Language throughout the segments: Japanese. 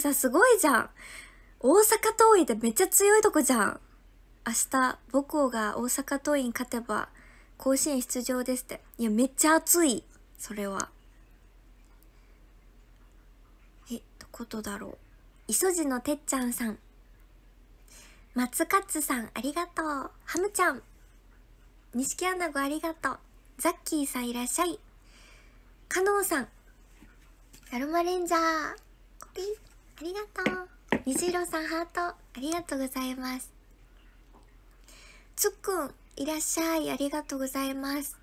さ、すごいじゃん。大阪桐蔭ってめっちゃ強いとこじゃん。明日、母校が大阪桐蔭勝てば、甲子園出場ですって。いや、めっちゃ熱い。それは。え、どことだろう。磯路のてっちゃんさん。松勝さん、ありがとう。ハムちゃん。錦アナゴ、ありがとう。ザッキーさん、いらっしゃい。カノンさん。アルマレンジャー。コピー。ありがとう虹色さんハートありがとうございますつっくんいらっしゃいありがとうございます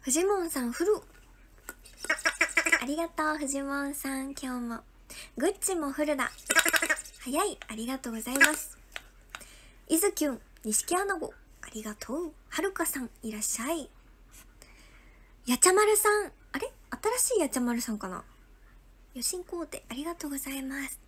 フジモンさんフルありがとうフジモンさん今日もグッチもフルだ早いありがとうございますいずきゅん錦アナゴありがとうはるかさんいらっしゃいやちゃまるさん。あれ新しいやちゃまるさんかな予診工程ありがとうございます。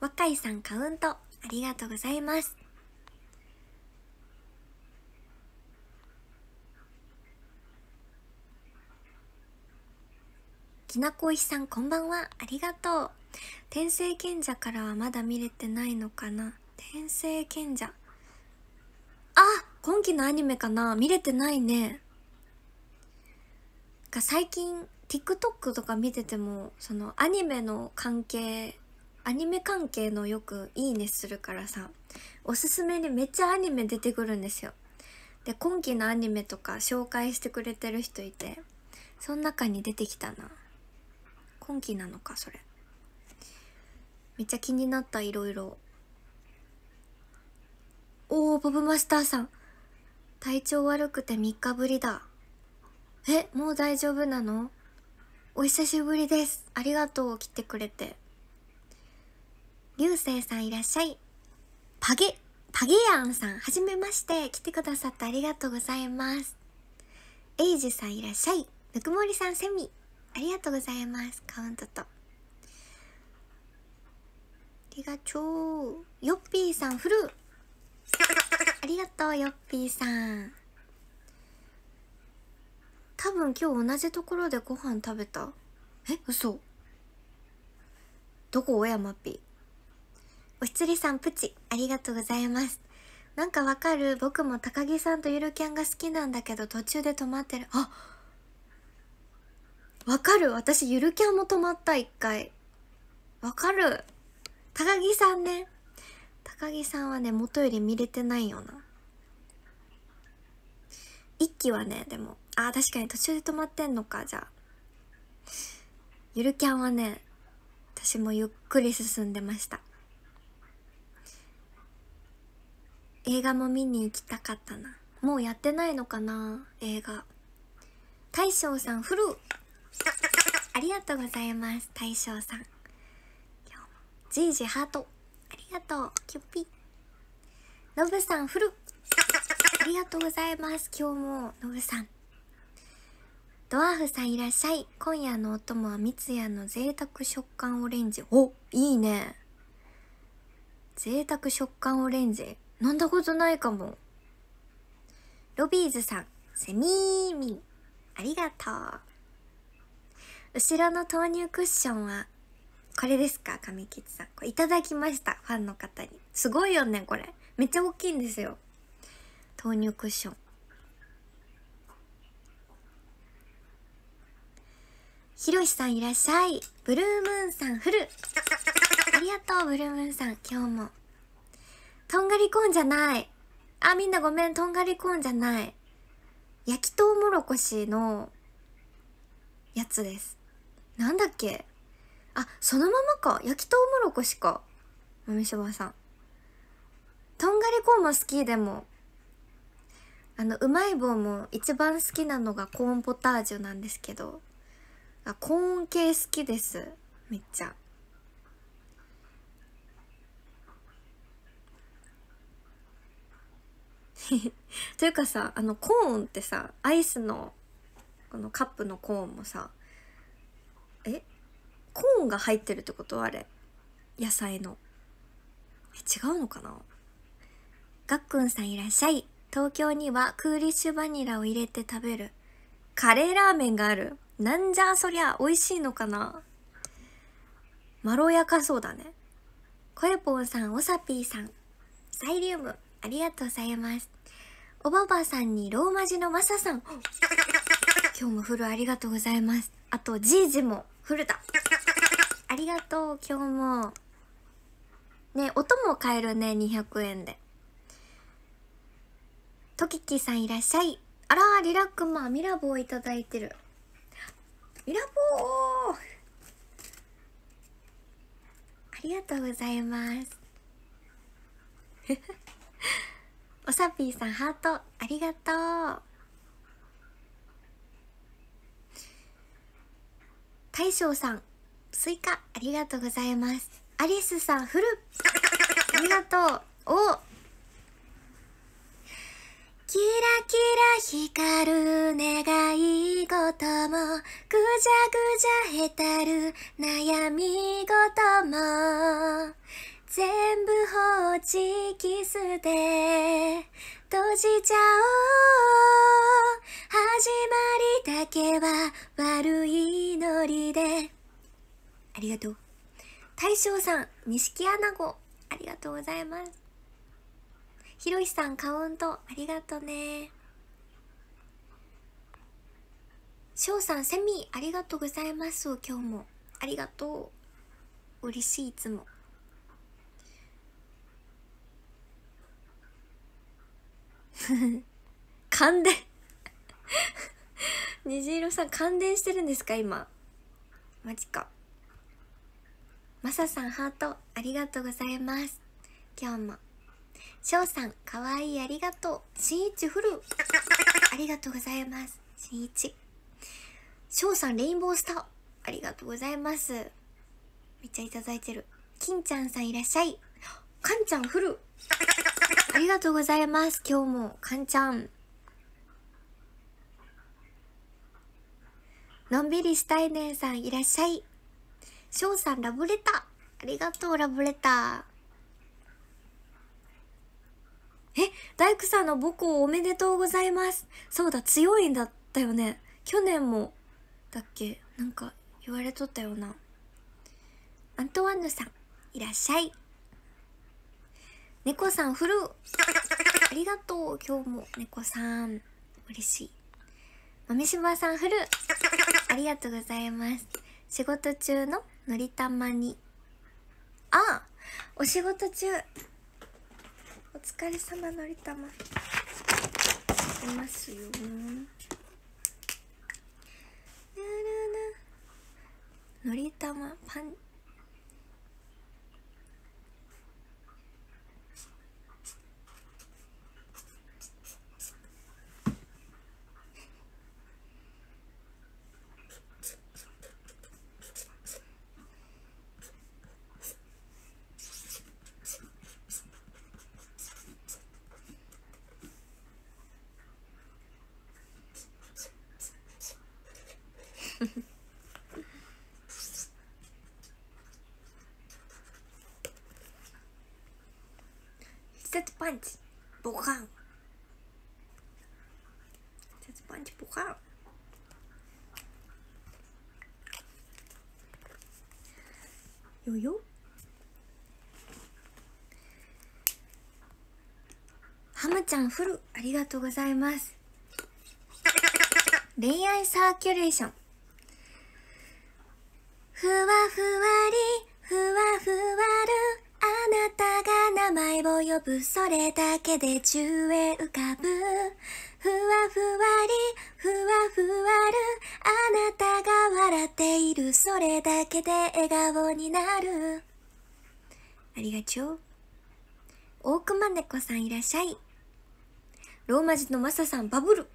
若いさんカウントありがとうございます。きなこいさんこんばんはありがとう。天聖賢者からはまだ見れてないのかな天聖賢者。あ今期のアニメかな見れてないね。か最近 TikTok とか見ててもそのアニメの関係アニメ関係のよく「いいね」するからさおすすめにめっちゃアニメ出てくるんですよで今期のアニメとか紹介してくれてる人いてその中に出てきたな今期なのかそれめっちゃ気になったいろいろおお、ボブマスターさん。体調悪くて3日ぶりだ。え、もう大丈夫なのお久しぶりです。ありがとう、来てくれて。流星さんいらっしゃい。パゲ、パゲヤンさん、はじめまして。来てくださってありがとうございます。エイジさんいらっしゃい。ぬくもりさん、セミ。ありがとうございます。カウントと。ありがとう。ヨッピーさん、フルー。ありがとう、よっぴーさん。多分今日同じところでご飯食べた。え、嘘。どこお山ピぴおひつりさん、プチ。ありがとうございます。なんかわかる僕も高木さんとゆるキャンが好きなんだけど途中で止まってる。あわかる私ゆるキャンも止まった、一回。わかる高木さんね。高木さんはね、元より見れてないよな。一期はね、でも、あ、確かに途中で止まってんのか、じゃあ。ゆるキャンはね、私もゆっくり進んでました。映画も見に行きたかったな。もうやってないのかな映画。大将さん、フルありがとうございます、大将さん。じいじハート。がとう、キュッピ。ノブさん、フル。ありがとうございます。今日も、ノブさん。ドワーフさんいらっしゃい。今夜のお供は三ツ矢の贅沢食感オレンジ。お、いいね。贅沢食感オレンジ。飲んだことないかも。ロビーズさん、セミーミン、ありがとう。後ろの豆乳クッションはこれですか神吉さん。これいただきました。ファンの方に。すごいよね、これ。めっちゃ大きいんですよ。豆乳クッション。ひろしさんいらっしゃい。ブルームーンさんフル。ありがとう、ブルームーンさん。今日も。とんがりコーンじゃない。あ、みんなごめん。とんがりコーンじゃない。焼きとうもろこしのやつです。なんだっけあ、そのままか。焼きとうもろこしか。豆しばさん。とんがりコーンも好きでも、あの、うまい棒も一番好きなのがコーンポタージュなんですけど、あ、コーン系好きです。めっちゃ。というかさあのコーンってさアイスのこのカップのコーンもさえコーンが入ってるってことあれ野菜のえ違うのかながっくんさんいらっしゃい東京にはクーリッシュバニラを入れて食べるカレーラーメンがあるなんじゃそりゃ美味しいのかなまろやかそうだねこエぽんさんおさぴーさんサイリウムありがとうございますおばばさんにローマ字のマサさん今日もフルありがとうございますあとじいじも古田。ありがとう、今日も。ね、音も変えるね、200円で。トキキさんいらっしゃい。あらリラックマミラボをいただいてる。ミラボーありがとうございます。おさぴーさん、ハート、ありがとう。大将さん、スイカ、ありがとうございます。アリスさん、フル、ありがとう。おキラキラ光る願い事も、ぐじゃぐじゃへたる悩み事も、全部放置キスで閉じちゃおう始まりだけは悪いノリでありがとう大将さん錦アナゴありがとうございますひろしさんカウントありがとうねしょうさんセミありがとうございます今日もありがとう嬉しいいつも 感電虹色さん感電してるんですか今マジかマサさんハートありがとうございます今日もしょうさんかわいいありがとうしんいちフルありがとうございますしんいちさんレインボースターありがとうございますめっちゃいただいてる金ちゃんさんいらっしゃいかんちゃんフルありがとうございます。今日も、かんちゃん。のんびりしたいねんさんいらっしゃい。しょうさんラブレター。ありがとう、ラブレター。え、大工さんの母校おめでとうございます。そうだ、強いんだったよね。去年も、だっけなんか言われとったような。アントワンヌさん、いらっしゃい。猫さん、フルありがとう今日も、猫さん。嬉しい。豆柴さん、フルありがとうございます。仕事中ののりたまに。あお仕事中お疲れ様のりたま。いますよ。のりたま、パン、ちゃんフル、ありがとうございます。恋愛サーキュレーション。ふわふわり、ふわふわる、あなたが名前を呼ぶ、それだけで宙へ浮かぶ。ふわふわり、ふわふわる、あなたが笑っている、それだけで笑顔になる。ありがとう。大熊猫さんいらっしゃい。ローマ字のマサさんバブル。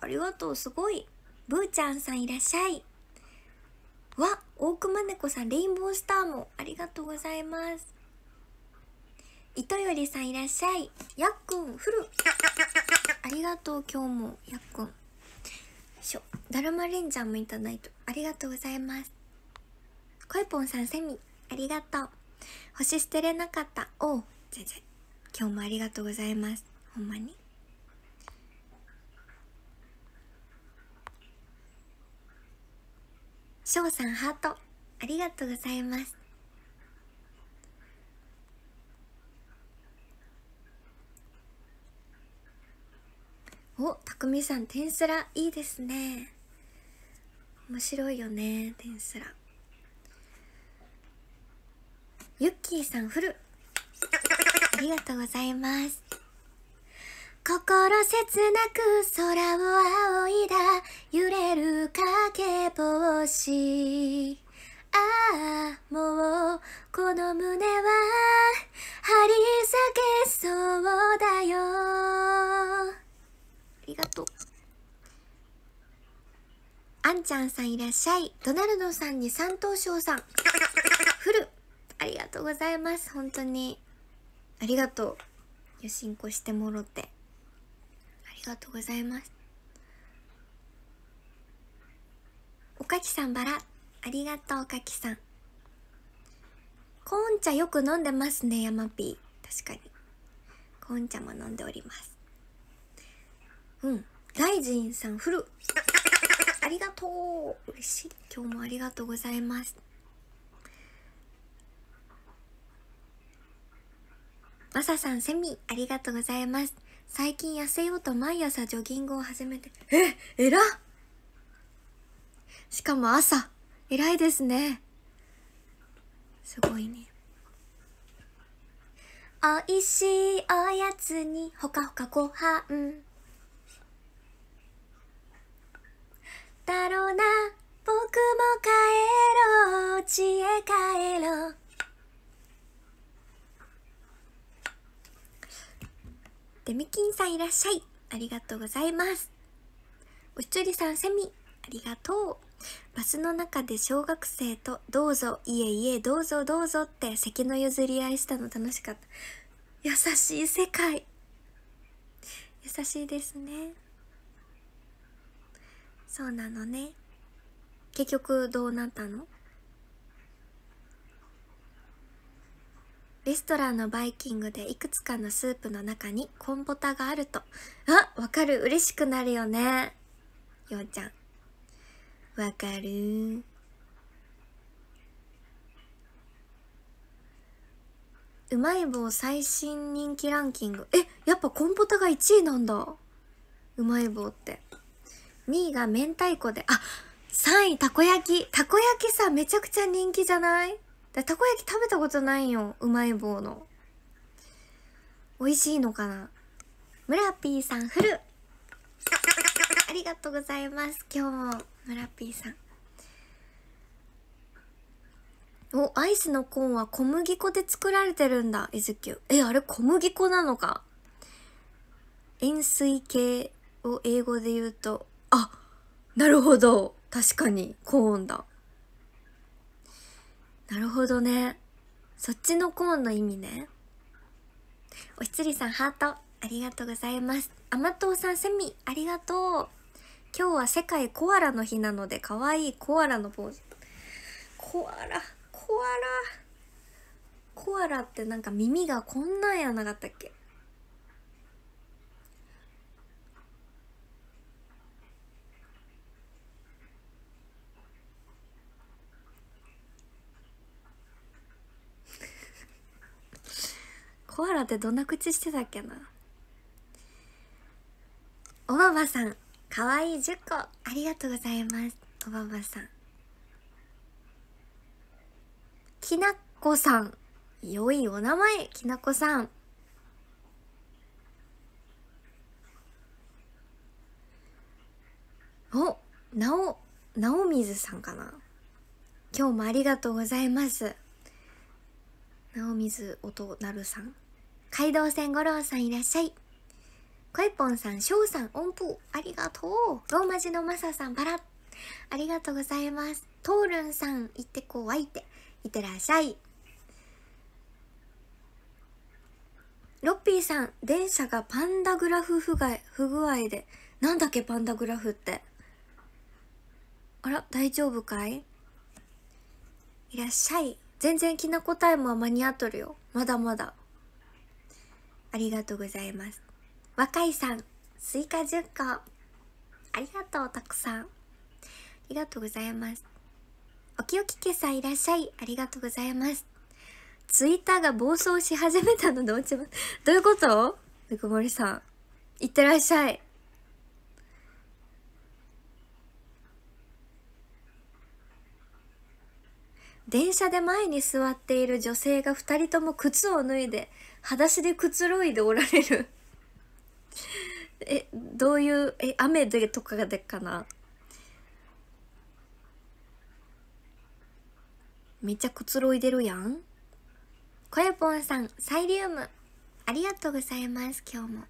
ありがとう、すごい。ブーちゃんさんいらっしゃい。わ、大熊猫さん、レインボースターもありがとうございます。糸よりさんいらっしゃい。やっくん、フル。ありがとう、今日も、やっくん。しょ、だるまレンジャーもいただいて、ありがとうございます。こいぽんさん、セミ、ありがとう。星捨てれなかった、おう、全然。今日もありがとうございます。ほんまに。しょうさんハートありがとうございますおたくみさん天すらいいですね面白いよね天すらゆっきーさんフルありがとうございます心切なく空を仰いだ揺れるかけ帽子ああもうこの胸は張り裂けそうだよありがとうあんちゃんさんいらっしゃいドナルドさんに三等賞さんフルありがとうございます本当にありがとうよしんこしてもろてありがとうございますおかきさんバラありがとうおかきさんコーン茶よく飲んでますね山ピー確かにコーン茶も飲んでおりますうん大臣さんフルありがとう嬉しい今日もありがとうございますマサさんセミありがとうございます最近痩せようと毎朝ジョギングを始めて、え、えらしかも朝、偉いですね。すごいね。おいしいおやつにほかほかご飯だろうな僕も帰ろう家へ帰ろうデミキンさんいらっしゃい。ありがとうございます。おっちょりさん、セミ、ありがとう。バスの中で小学生と、どうぞ、いえいえ、どうぞどうぞって席の譲り合いしたの楽しかった。優しい世界。優しいですね。そうなのね。結局どうなったのレストランのバイキングでいくつかのスープの中にコンポタがあると。あわかる嬉しくなるよね。ようちゃん。わかるうまい棒最新人気ランキング。え、やっぱコンポタが1位なんだ。うまい棒って。2位が明太子で、あ、3位たこ焼き。たこ焼きさ、めちゃくちゃ人気じゃないだたこ焼き食べたことないよ。うまい棒の。美味しいのかな村ピーさん、フルありがとうございます。今日も、村ピーさん。お、アイスのコーンは小麦粉で作られてるんだ、いずきゅう。え、あれ小麦粉なのか塩水系を英語で言うと、あ、なるほど。確かに、コーンだ。なるほどね。そっちのコーンの意味ね。おひつりさん、ハート、ありがとうございます。甘党さん、セミ、ありがとう。今日は世界コアラの日なので、かわいいコアラのポーズ。コアラ、コアラ。コアラってなんか耳がこんなんやなかったっけコアラってどんな口してたっけなおばばさんかわいい10個ありがとうございますおばばさんきなこさん良いお名前きなこさんおなおなおみずさんかな今日もありがとうございますなおみずおとなるさん街道線五郎さんいらっしゃい。こいぽんさん、しょうさん、音符、ありがとう。ローマ字のまささん、ラら。ありがとうございます。とーるんさん、行ってこわいって。いってらっしゃい。ロッピーさん、電車がパンダグラフ不具合不具合で、なんだっけパンダグラフって。あら、大丈夫かいいらっしゃい。全然きなこタイムは間に合っとるよ。まだまだ。ありがとうございます。若いさん、スイカ10個。ありがとう、たくさん。ありがとうございます。おきおきけさんいらっしゃい。ありがとうございます。ツイッターが暴走し始めたのどうちも。どういうことぬくもりさん。いってらっしゃい。電車で前に座っている女性が2人とも靴を脱いで裸足でくつろいでおられる えどういうえ雨でとかでかなめっちゃくつろいでるやんこやぽんさんサイリウムありがとうございます今日も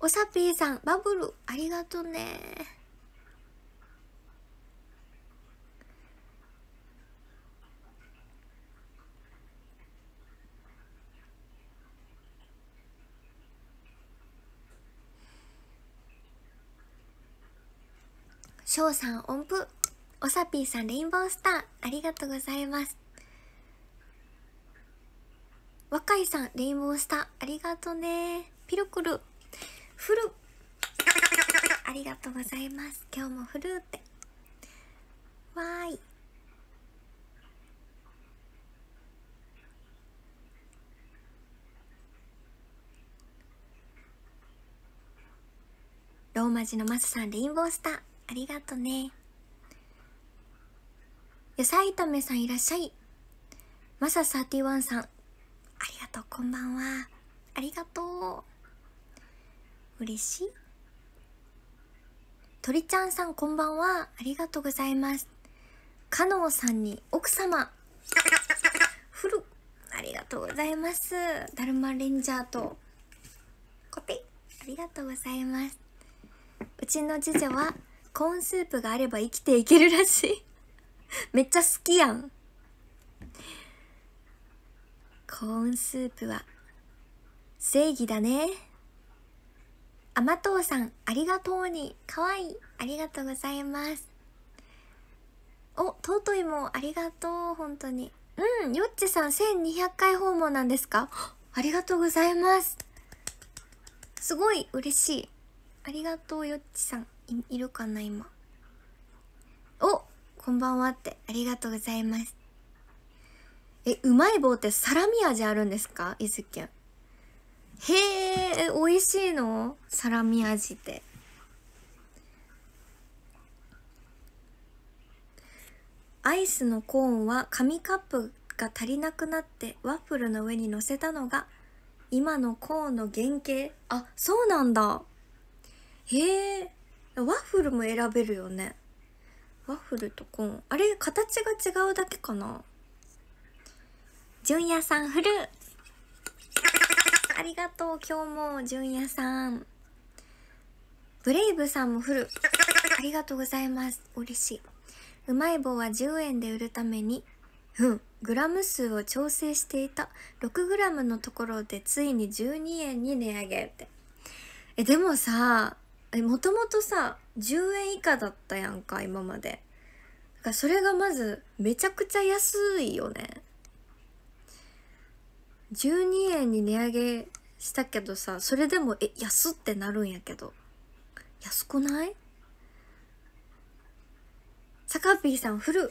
おさぴーさんバブルありがとねしょうさん音符、おさぴーさんレインボースター、ありがとうございます。若いさんレインボースター、ありがとうね。ピルクル、フル、ありがとうございます。今日もフルって。わーい。ローマ字のマスさんレインボースターありがとね。野菜炒めさんいらっしゃい。マサーティワンさん。ありがとう、こんばんは。ありがとう。嬉しい。鳥ちゃんさん、こんばんは。ありがとうございます。かのうさんに、奥様。フル。ありがとうございます。だるまレンジャーと、コテ。ありがとうございます。うちの次女は、コーンスープがあれば生きていけるらしい めっちゃ好きやんコーンスープは正義だね甘党さんありがとうにかわいいありがとうございますお尊いもありがとう本当にうんよっちさん1200回訪問なんですか ありがとうございますすごい嬉しいありがとうよっちさんいいるかな今おこんばんはってありがとうございますえうまい棒ってサラミ味あるんですかいずきゅんへえ美味しいのサラミ味ってアイスのコーンは紙カップが足りなくなってワッフルの上に乗せたのが今のコーンの原型あそうなんだへえワッフルも選べるよねワッフルとコーンあれ形が違うだけかな純也さんフル ありがとう今日も純也さんブレイブさんもフルありがとうございます嬉しいうまい棒は10円で売るためにうんグラム数を調整していた6グラムのところでついに12円に値上げってえでもさえもともとさ10円以下だったやんか今までだからそれがまずめちゃくちゃ安いよね12円に値上げしたけどさそれでもえ安ってなるんやけど安くないサカピーさんフル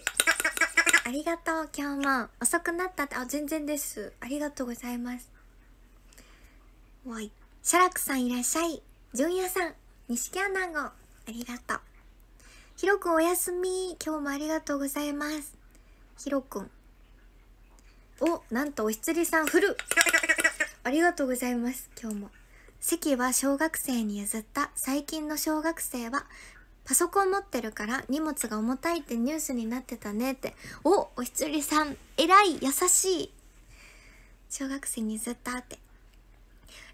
ありがとう今日も遅くなったってあ全然ですありがとうございますおいシャラクさんいらっしゃい純也さん錦アナゴ、ありがとう。ひろくんおやすみ。今日もありがとうございます。ひろくん。お、なんとおひつりさん、フル。ありがとうございます。今日も。席は小学生に譲った。最近の小学生は、パソコン持ってるから荷物が重たいってニュースになってたねって。お、おひつりさん、偉い、優しい。小学生に譲ったって。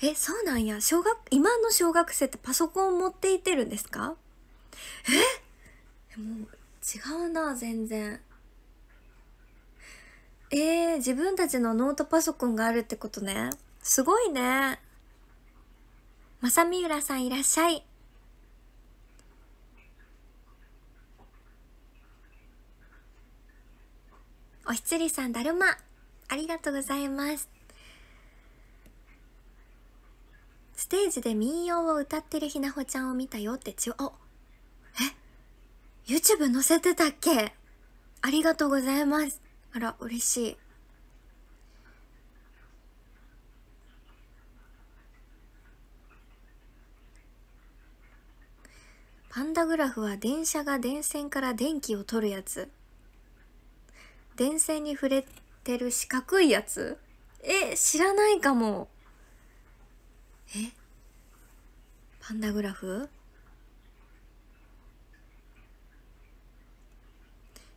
え、そうなんや。小学、今の小学生ってパソコン持っていてるんですかえもう違うな、全然。えー、自分たちのノートパソコンがあるってことね。すごいね。正さ浦さんいらっしゃい。おひつりさんだるま。ありがとうございます。ステージで民謡を歌ってるひなほちゃんを見たよってちお、え ?YouTube 載せてたっけありがとうございます。あら、嬉しい。パンダグラフは電車が電線から電気を取るやつ。電線に触れてる四角いやつえ、知らないかも。えパンダグラフ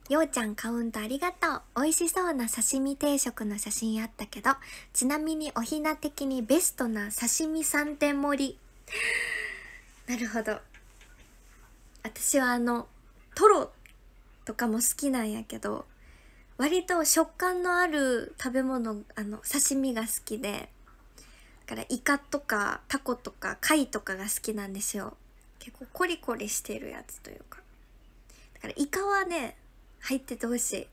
ようちゃんカウントありがとう。美味しそうな刺身定食の写真あったけど、ちなみにおひな的にベストな刺身3点盛り。なるほど。私はあの、トロとかも好きなんやけど、割と食感のある食べ物、あの、刺身が好きで、からイカとかタコとか貝とかが好きなんですよ結構コリコリしてるやつというかだからイカはね入っててほしい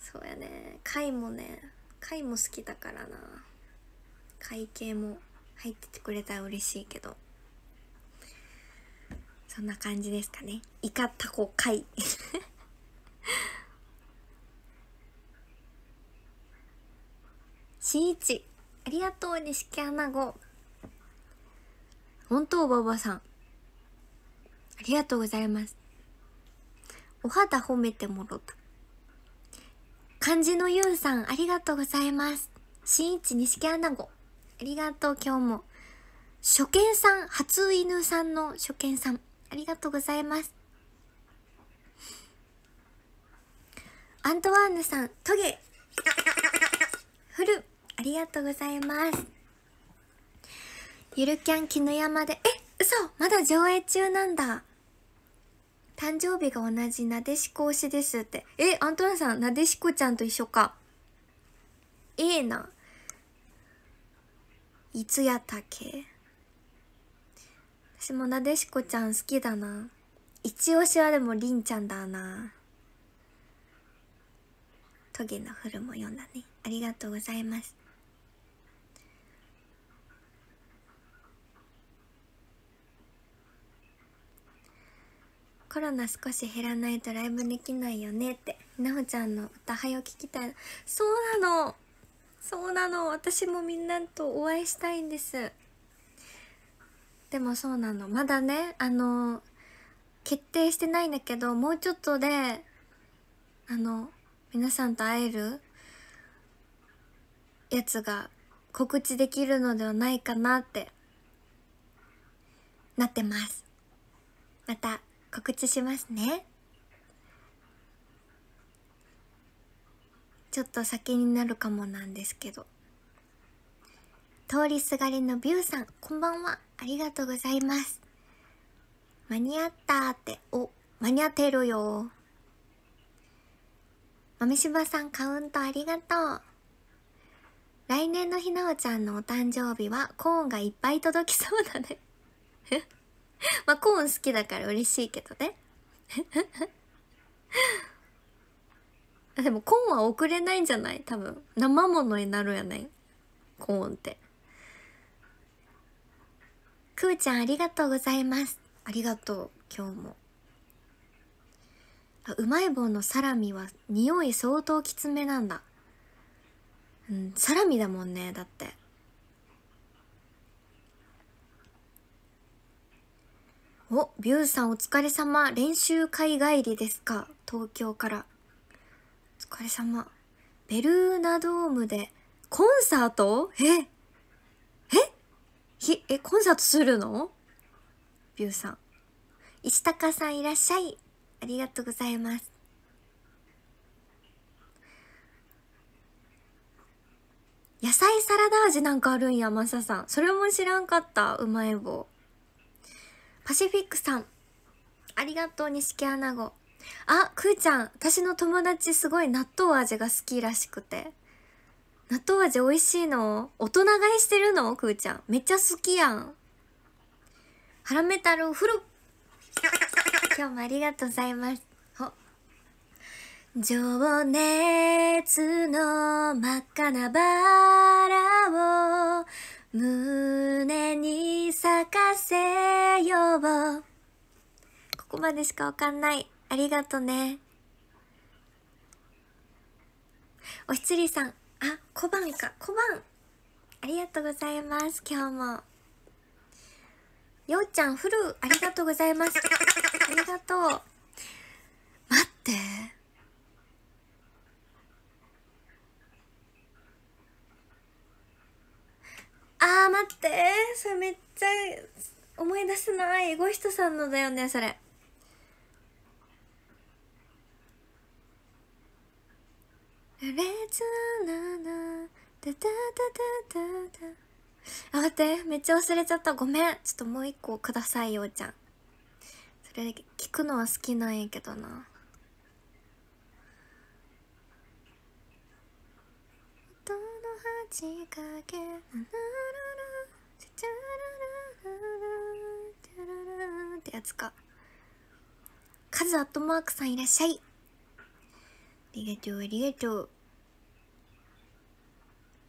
そうやね貝もね貝も好きだからな会計も入っててくれたら嬉しいけどそんな感じですかねイカタコ貝しんいち、ありがとう、錦アナゴ。本当おばばさん。ありがとうございます。お肌褒めてもろた。漢字のゆうさん、ありがとうございます。しんいち、錦アナゴ。ありがとう、今日も。初見さん、初犬さんの初見さん、ありがとうございます。アントワーヌさん、トゲ、フル。りがとうございます。ゆるキャン絹山で、え、嘘まだ上映中なんだ。誕生日が同じなでしこ推しですって。え、アントラさん、なでしこちゃんと一緒か。ええな。いつやったっけ私もなでしこちゃん好きだな。一押しはでもりんちゃんだな。トゲのフルも読んだね。ありがとうございます。コロナ少し減らないとライブできないよねってなほちゃんの歌はよ聞きたいそうなのそうなの私もみんなとお会いしたいんですでもそうなのまだねあの決定してないんだけどもうちょっとであの皆さんと会えるやつが告知できるのではないかなってなってますまた告知しますねちょっと先になるかもなんですけど通りすがりのビューさんこんばんはありがとうございます間に合ったってお間に合ってるよ豆柴さんカウントありがとう来年のひなおちゃんのお誕生日はコーンがいっぱい届きそうだねまあ、コーン好きだから嬉しいけどね。でもコーンは送れないんじゃない多分。生ものになるやないコーンって。くーちゃんありがとうございます。ありがとう、今日も。うまい棒のサラミは匂い相当きつめなんだ。うん、サラミだもんね、だって。お、ビューさんお疲れ様。練習会帰りですか東京から。お疲れ様。ベルーナドームでコンサートええひ、え、コンサートするのビューさん。石高さんいらっしゃい。ありがとうございます。野菜サラダ味なんかあるんや、マサさん。それも知らんかった、うまい棒。パシフィックさん。ありがとう、錦アナゴ。あ、くーちゃん、私の友達すごい納豆味が好きらしくて。納豆味美味しいの大人買いしてるのくーちゃん。めっちゃ好きやん。ハラメ太郎、フル今日もありがとうございます。情熱の真っ赤なバラを胸に咲かせよう。ここまでしかわかんない。ありがとね。おひつりさん。あ、小判か。小判。ありがとうございます。今日も。ようちゃん、フル、ありがとうございます。ありがとう。待って。あー待ってそれめっちゃ思い出せないエゴヒトさんのだよねそれレツナナダあ待ってめっちゃ忘れちゃったごめんちょっともう一個くださいようちゃんそれ聞くのは好きなんやけどなちかけってやつかカズアットマークさんいらっしゃいありがとうありがとう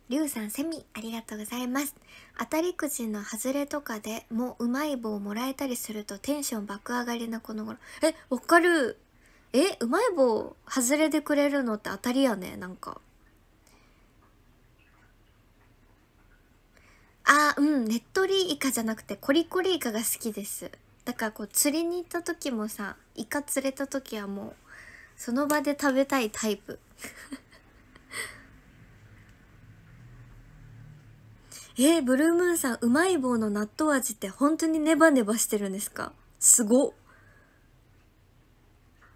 りゅうさんセミありがとうございます当たりくじの外れとかでもううまい棒をもらえたりするとテンション爆上がりなこの頃えわかるえうまい棒外れでくれるのって当たりやねなんかあうん、ねっとりイカじゃなくてコリコリイカが好きです。だからこう釣りに行った時もさ、イカ釣れた時はもう、その場で食べたいタイプ。えー、ブルームーンさん、うまい棒の納豆味って本当にネバネバしてるんですかすご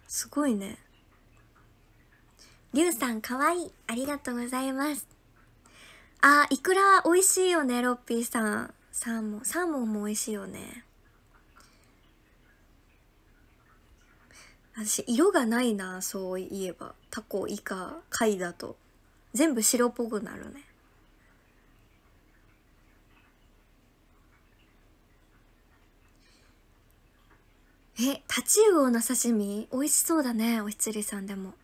すごいね。りゅうさん、かわいい。ありがとうございます。あー、いくら美味しいよね、ロッピーさん。サーモン、サーモンも美味しいよね。私、色がないな、そういえば。タコ、イカ、貝だと。全部白っぽくなるね。え、タチウオの刺身美味しそうだね、おひつりさんでも。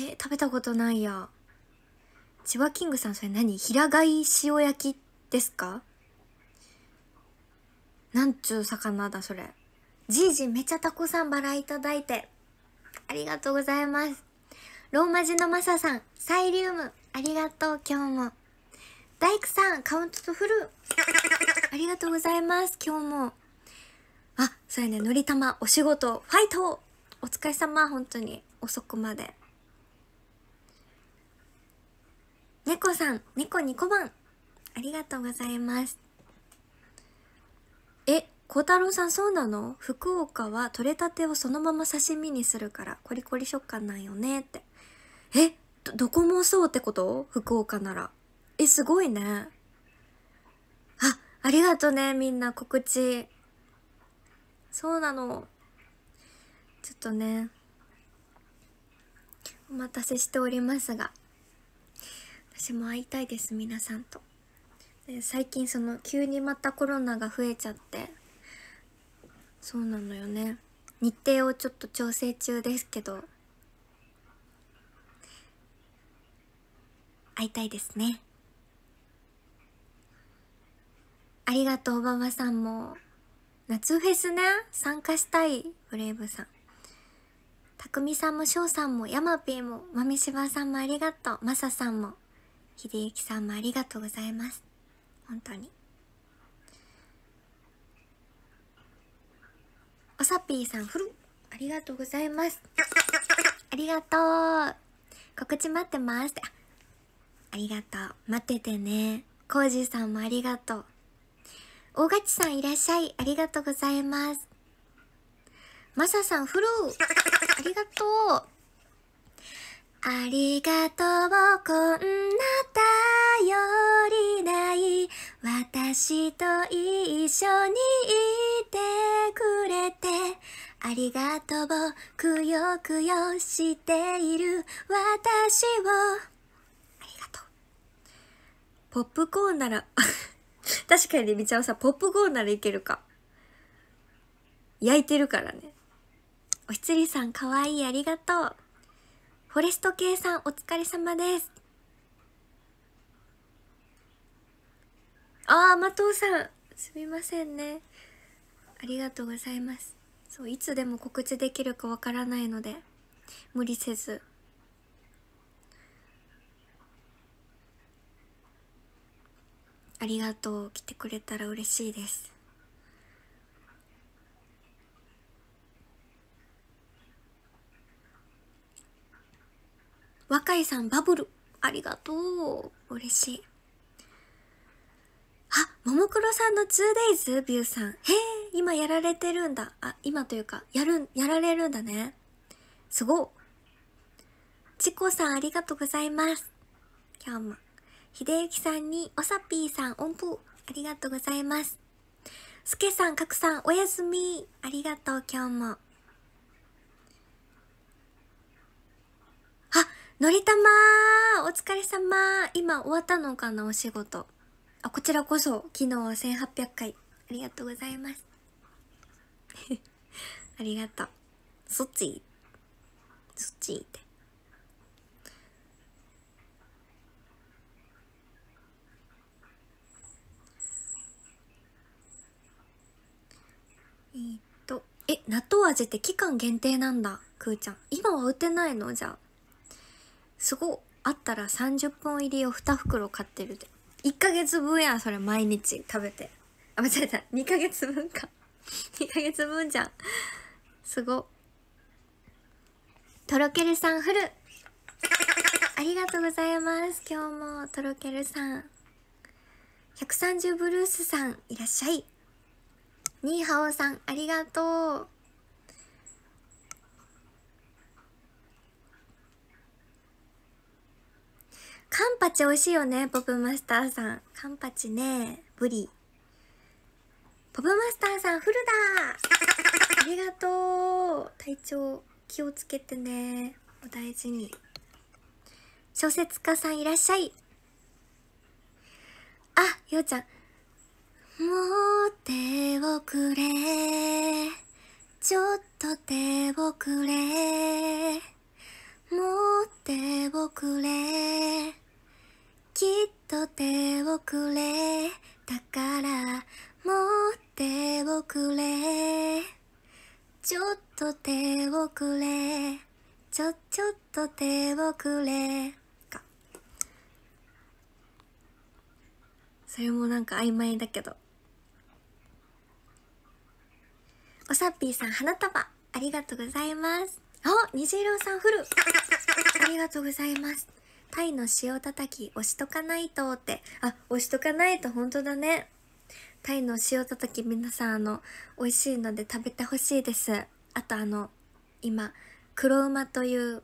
え、食べたことないや。チワキングさん、それ何平貝塩焼きですかなんちゅう魚だ、それ。じいじ、めちゃたこさんバラいただいて。ありがとうございます。ローマ字のマサさん、サイリウム、ありがとう、今日も。大工さん、カウントとフル。ありがとうございます、今日も。あ、それね、のりたま、お仕事、ファイトお疲れ様、本当に。遅くまで。猫さん、猫2個番。ありがとうございます。え、小太郎さんそうなの福岡は取れたてをそのまま刺身にするからコリコリ食感なんよねって。え、ど、どこもそうってこと福岡なら。え、すごいね。あ、ありがとうね、みんな告知。そうなの。ちょっとね、お待たせしておりますが。私も会いたいです皆さんと最近その急にまたコロナが増えちゃってそうなのよね日程をちょっと調整中ですけど会いたいですねありがとう馬場さんも夏フェスね参加したいブレイブさんたくみさんもしょうさんもやまぴーもまみしばさんもありがとうまささんも秀幸さんもありがとうございます本当におさぴーさんふるありがとうございますありがとう告知待ってますありがとう待っててねコージさんもありがとう大勝さんいらっしゃいありがとうございますマサさんフる。ありがとうありがとう、こんな頼りない。私と一緒にいてくれて。ありがとう、くよくよしている私を。ありがとう。ポップコーンなら 確かにみちゃんさ、ポップコーンならいけるか。焼いてるからね。おひつりさん、かわいい、ありがとう。フォレスト系さんお疲れ様です。ああ、マトさん、すみませんね。ありがとうございます。そう、いつでも告知できるかわからないので、無理せず。ありがとう。来てくれたら嬉しいです。若いさんバブル。ありがとう。嬉しい。あ、ももクロさんの 2days ビューさん。へえ、今やられてるんだ。あ、今というか、やる、やられるんだね。すごチコさんありがとうございます。今日も。秀幸さんに、おさぴーさん音符。ありがとうございます。すけさん、かくさん、おやすみ。ありがとう、今日も。のりたまお疲れ様今終わったのかなお仕事。あ、こちらこそ、昨日は1800回。ありがとうございます。ありがとう。そっちそっちって。えっと、え、納豆味って期間限定なんだ、くーちゃん。今は売ってないのじゃあ。すごあったら30本入りを2袋買ってるで1ヶ月分やんそれ毎日食べてあ間違えた2ヶ月分か2 ヶ月分じゃんすごとろけるさんフルありがとうございます今日もとろけるさん130ブルースさんいらっしゃいニーハオさんありがとうカンパチ美味しいよね、ポップマスターさん。カンパチね、ブリ。ポップマスターさん、フルだありがとう体調気をつけてね。お大事に。小説家さんいらっしゃい。あ、ようちゃん。もう手をくれ。ちょっと手をくれ。もう手をくれ。きっと手をくれだからもう手をくれちょっと手をくれちょちょっと手をくれかそれもなんか曖昧だけどおさっぴーさん花束ありがとうございますあ虹色さんフルありがとうございますタイの塩たたき押しとかないとって、あ、押しとかないと本当だね。タイの塩たたき皆さんあの、美味しいので食べてほしいです。あとあの、今、黒馬という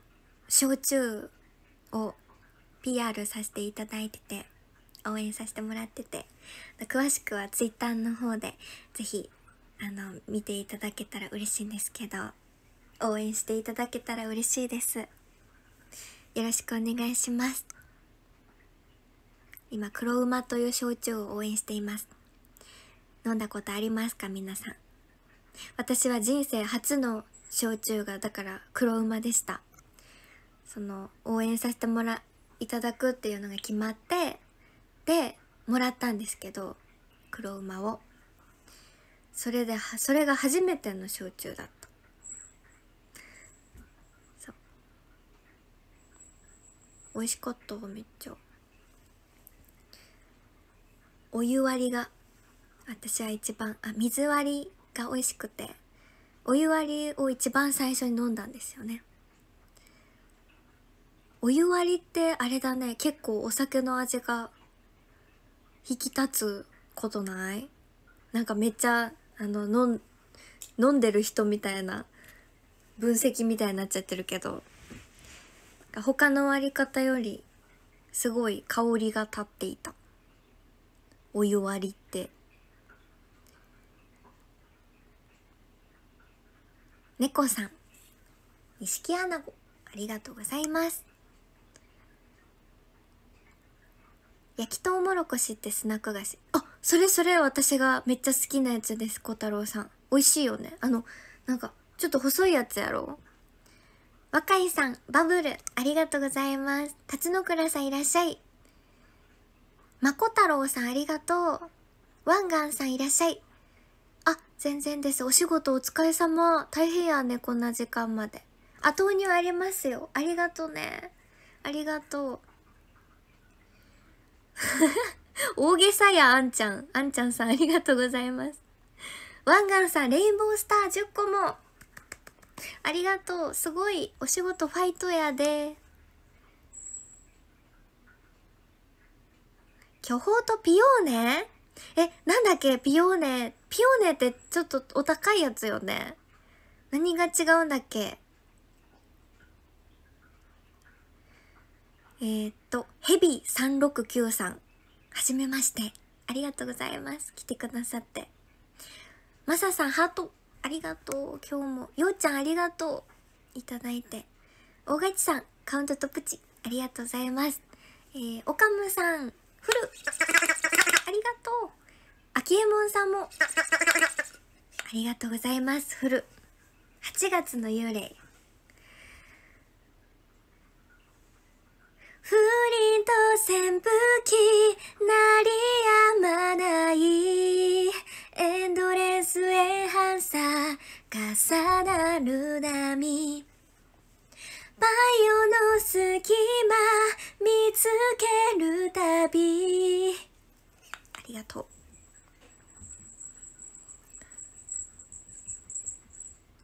焼酎を PR させていただいてて、応援させてもらってて、詳しくは Twitter の方で、是非あの、見ていただけたら嬉しいんですけど、応援していただけたら嬉しいです。よろしくお願いします今黒馬という焼酎を応援しています飲んだことありますか皆さん私は人生初の焼酎がだから黒馬でしたその応援させてもらいただくっていうのが決まってでもらったんですけど黒馬をそれでそれが初めての焼酎だった美味しかっためっちゃお湯割りが私は一番あ水割りが美味しくてお湯割りを一番最初に飲んだんですよねお湯割りってあれだね結構お酒の味が引き立つことないなんかめっちゃあの飲んでる人みたいな分析みたいになっちゃってるけどが他の割り方よりすごい香りが立っていたお湯割りって猫さん錦アナゴありがとうございます焼きとうもろこしってスナック菓子あそれそれ私がめっちゃ好きなやつです小太郎さん美味しいよねあのなんかちょっと細いやつやろう若いさん、バブル、ありがとうございます。辰野倉さんいらっしゃい。まこ太郎さんありがとう。ワンガンさんいらっしゃい。あ、全然です。お仕事お疲れ様。大変やね、こんな時間まで。あ、豆乳ありますよ。ありがとね。ありがとう。大げさや、あんちゃん。あんちゃんさん、ありがとうございます。ワンガンさん、レインボースター10個も。ありがとうすごいお仕事ファイトやで巨峰とピオーネえなんだっけピオーネピオーネってちょっとお高いやつよね何が違うんだっけえー、っと、ヘビ369さん。はじめまして。ありがとうございます。来てくださって。マサさん、ハート。ありがとう。今日も。ようちゃん、ありがとう。いただいて。大勝さん、カウントとプチ、ありがとうございます。えー、おかむさん、フル、ありがとう。秋右衛門さんも、ありがとうございます。フル。8月の幽霊、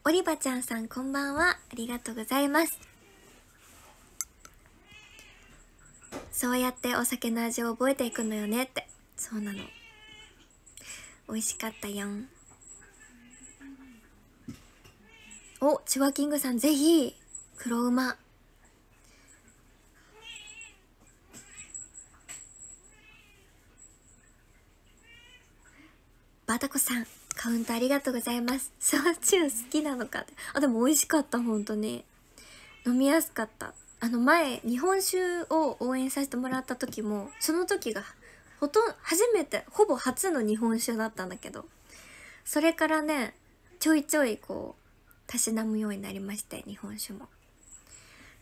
オリバちゃんさんこんばんは。ありがとうございます。そうやってお酒の味を覚えていくのよねって。そうなの。美味しかったやん。お、チワキングさんぜひ、黒馬。本当ありがとうございます。焼酎好きなのかって。あ、でも美味しかった、ほんと飲みやすかった。あの前、日本酒を応援させてもらった時も、その時が、ほとんど、初めて、ほぼ初の日本酒だったんだけど、それからね、ちょいちょいこう、たしなむようになりまして、日本酒も。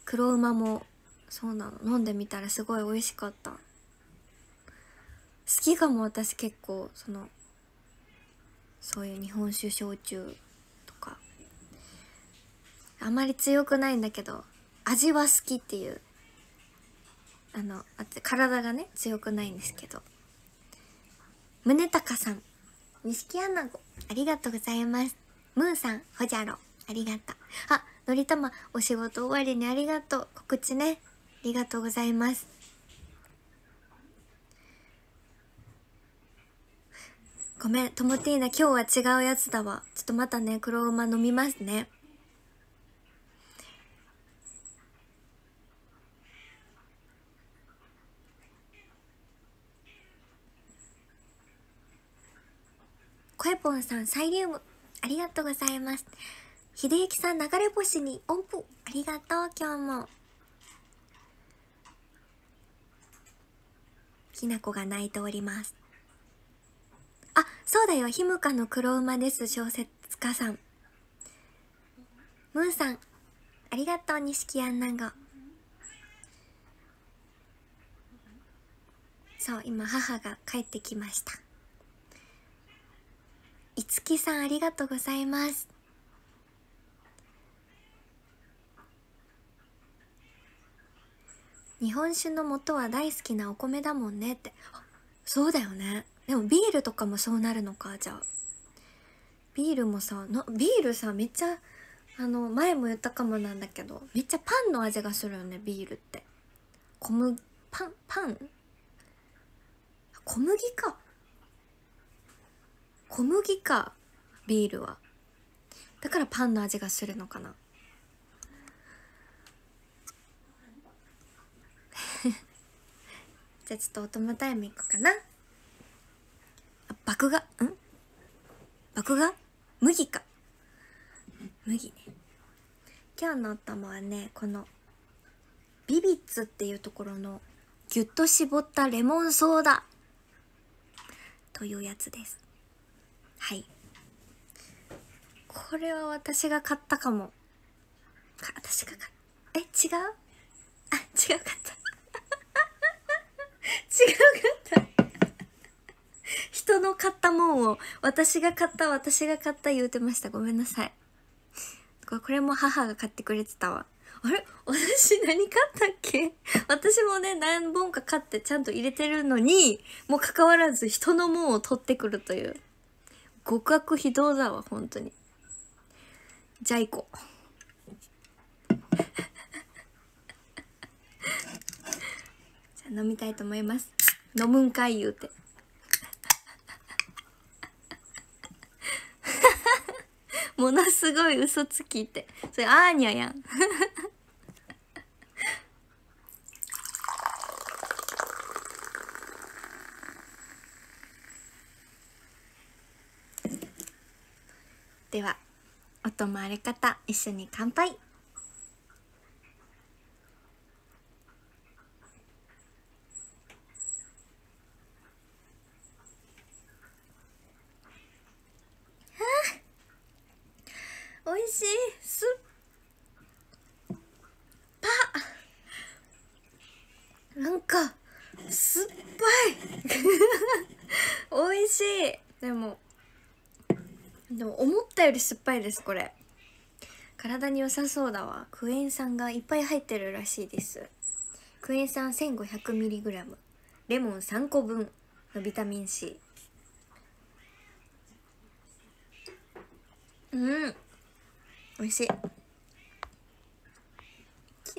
黒馬も、そうなの、飲んでみたらすごい美味しかった。好きかも、私結構、その、そういう日本酒焼酎とかあまり強くないんだけど味は好きっていうあのあ体がね強くないんですけど宗隆さん錦アナゴありがとうございますムーさんほじゃろありがとうあのりたまお仕事終わりにありがとう告知ねありがとうございますごめん、トモティーナ、今日は違うやつだわ。ちょっとまたね、黒馬飲みますね。コエポンさん、サイリウム、ありがとうございます。秀幸さん、流れ星に音符、ありがとう、今日も。きなこが泣いております。あ、そうだよ。ひむかの黒馬です。小説家さん。ムーさん。ありがとう、錦アンナゴ。そう、今母が帰ってきました。いつきさんありがとうございます。日本酒の元は大好きなお米だもんねってそうだよねでもビールとかもそうなるのかじゃあビールもさなビールさめっちゃあの前も言ったかもなんだけどめっちゃパンの味がするよねビールって小麦パンパン小麦か小麦かビールはだからパンの味がするのかな じゃあちょっとオトタイムいこうかな麦芽ん爆芽麦か。麦ね。今日のおはね、この、ビビッツっていうところの、ぎゅっと絞ったレモンソーダというやつです。はい。これは私が買ったかも。か私が買え、違うあ、違うかった。違うかった。人の買ったもんを私が買った私が買った言うてましたごめんなさいこれも母が買ってくれてたわあれ私何買ったっけ私もね何本か買ってちゃんと入れてるのにもうかかわらず人のもんを取ってくるという極悪非道だわ本当にじゃあ行こう じゃあ飲みたいと思います飲むんかい言うて。ものすごい嘘つきってそれアーニャやん では音も荒れ方一緒に乾杯でも思ったより酸っぱいですこれ体に良さそうだわクエン酸がいっぱい入ってるらしいですクエン酸 1500mg レモン3個分のビタミン C うん美味しいき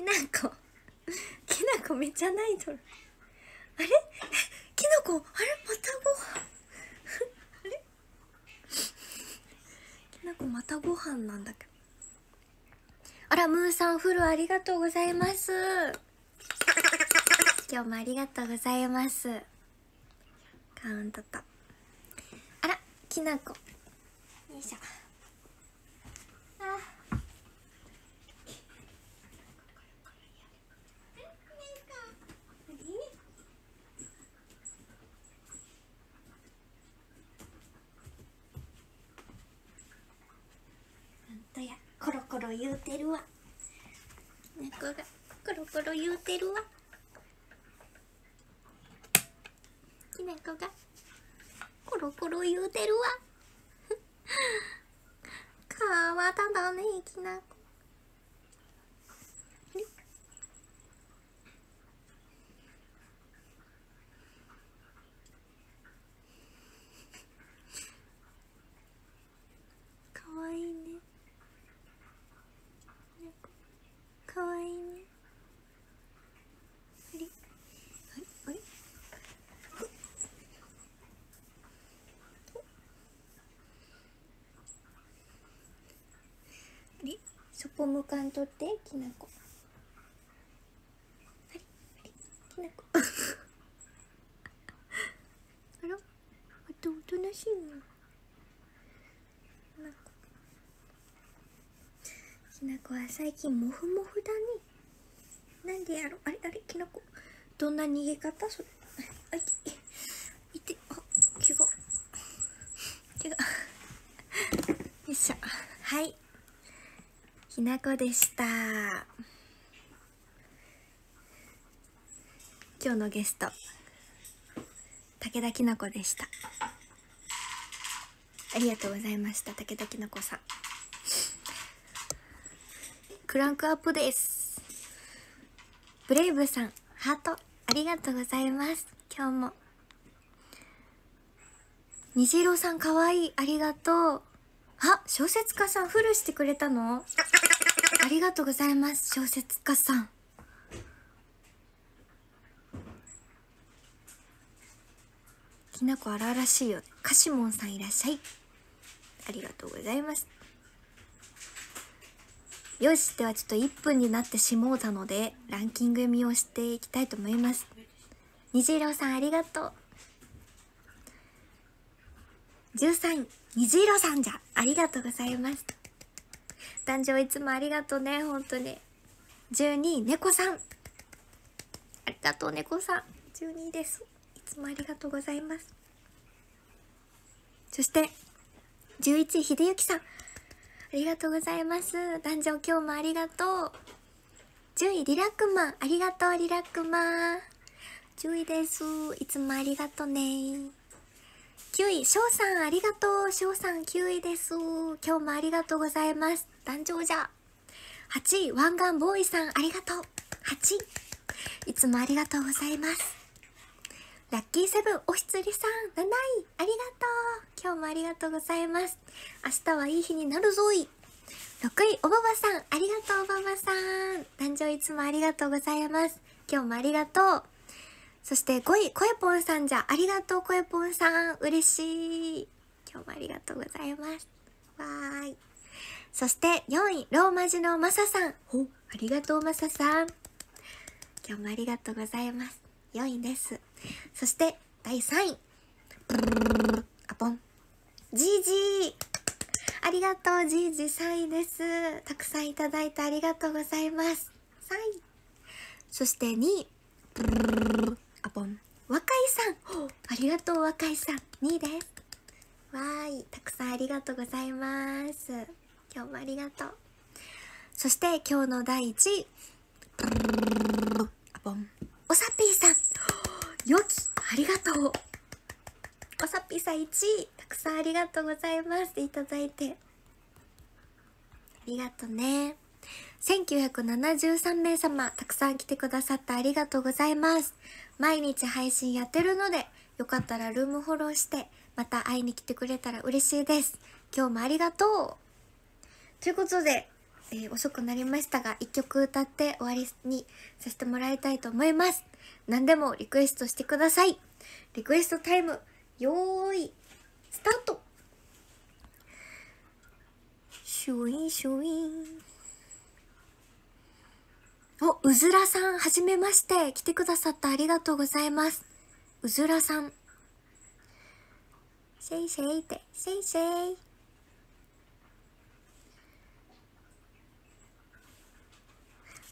なこきなこめっちゃないとるあれ きなこあれまたご飯なんかまたご飯なんだけどあらムーさんフルありがとうございます今日もありがとうございますカウントとあらきなこよいしょあコロコロ言うてるわ猫がコロコロ言うてるわきなこがコロコロ言うてるわ かわただねきなこポム缶取ってきなこはいきなこあらあとおとなしいなきなこは最近モフモフだねなんでやろあれあれきなこどんな逃げ方それあいいてあっ怪我怪我よっしゃはいきなこでした今日のゲスト武田きなこでしたありがとうございました武田きなこさんクランクアップですブレイブさんハートありがとうございます今日も虹色さんかわいいありがとうあ、小説家さんフルしてくれたのありがとうございます、小説家さん。きなこ荒々しいよ。カシモンさんいらっしゃい。ありがとうございます。よし、ではちょっと1分になってしもうたので、ランキング読みをしていきたいと思います。虹色さんありがとう。13位、虹色さんじゃ、ありがとうございますた。誕生いつもありがとうね、本当に。12猫さん。ありがとう、猫さん。12です。いつもありがとうございます。そして、11位、秀幸さん。ありがとうございます。誕生今日もありがとう。10位、リラックマありがとう、リラックマ10位です。いつもありがとね9位、翔さんありがとう。翔さん9位です。今日もありがとうございます。壇上じゃ。8位、湾岸ボーイさんありがとう。8位、いつもありがとうございます。ラッキーセブン、おひつりさん、7位、ありがとう。今日もありがとうございます。明日はいい日になるぞい。6位、おばばさん、ありがとう、おばばさん。誕生いつもありがとうございます。今日もありがとう。そして5位、声ぽんさんじゃ、ありがとう声ぽんさん、嬉しい。今日もありがとうございます。わーい。そして4位、ローマ字のマサさん。ほ、ありがとうマサさん。今日もありがとうございます。4位です。そして第3位。あぽん。じいじありがとう、じいじ3位です。たくさんいただいてありがとうございます。3位。そして2位。本若井さんありがとう若井さん2位ですわーいたくさんありがとうございます今日もありがとうそして今日の第1位おさぴーさんよきありがとうおさぴーさん1位たくさんありがとうございますいただいてありがとうね1973名様たくさん来てくださってありがとうございます毎日配信やってるので、よかったらルームフォローして、また会いに来てくれたら嬉しいです。今日もありがとうということで、えー、遅くなりましたが、一曲歌って終わりにさせてもらいたいと思います。何でもリクエストしてください。リクエストタイム、よーい、スタートシュインシュイン。お、うずらさん、はじめまして。来てくださってありがとうございます。うずらさん。せいせいって、せいせい。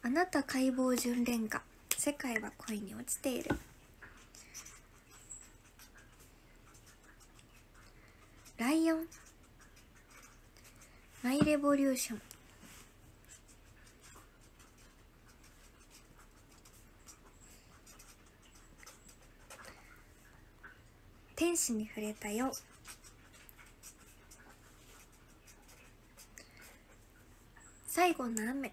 あなた解剖巡連歌。世界は恋に落ちている。ライオン。マイレボリューション。天使に触れたよ最後の雨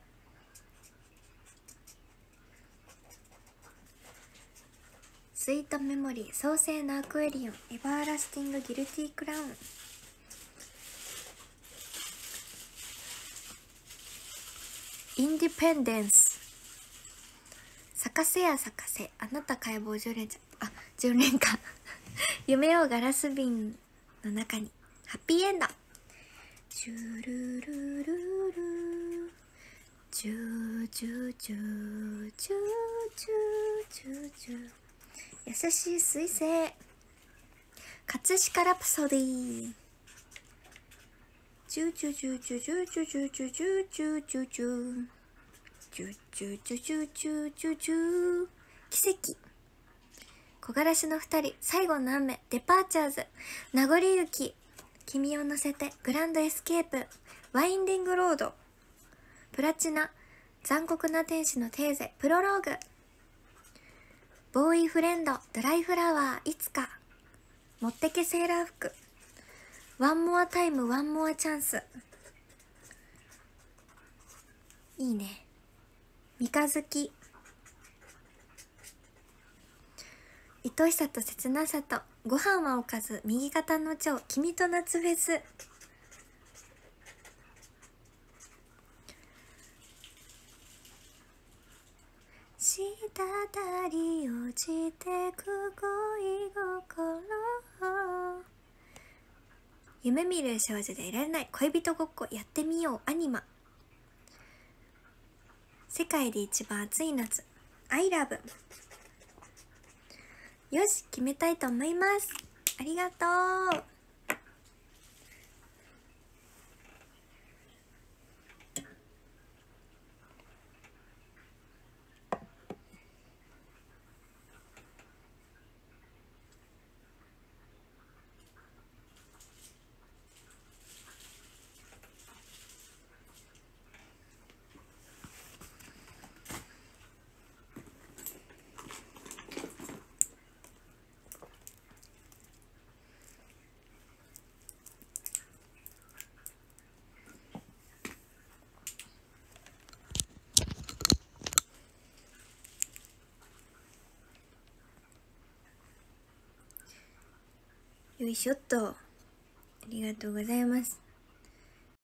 スイートメモリー創生のアクエリオンエバーラスティングギルティクラウンインディペンデンス咲かせや咲かせあなた解剖10連ちゃあ10連か 夢をガラス瓶の中にハッピーエンドチュルルルルチュチュチュチュチュチュチュ優しい彗星葛飾ラプソディチュチュチュチュチュチュチュチュチュチュチュチュチュチュチュチュチュチュ奇跡木枯らしの2人、最後の何名、デパーチャーズ、名残雪、君を乗せて、グランドエスケープ、ワインディングロード、プラチナ、残酷な天使のテーゼ、プロローグ、ボーイフレンド、ドライフラワー、いつか、もってけセーラー服、ワンモアタイム、ワンモアチャンス、いいね。三日月愛しさと切なさとご飯はおかず右肩の蝶君と夏フェス滴り落ちてく恋心夢見る少女でいられない恋人ごっこやってみようアニマ世界で一番暑い夏アイラブよし決めたいと思いますありがとうよいしょっと。ありがとうございます。